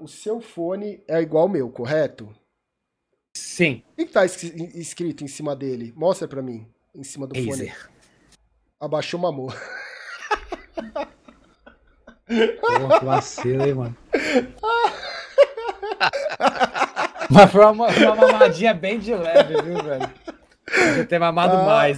O seu fone é igual ao meu, correto? Sim. O que tá escrito em cima dele? Mostra para mim. Em cima do fone. Abaixou amor. Porra, vacilo, hein, mano. Mas foi uma, uma mamadinha bem de leve, viu, velho? Podia ter mamado ah, mais.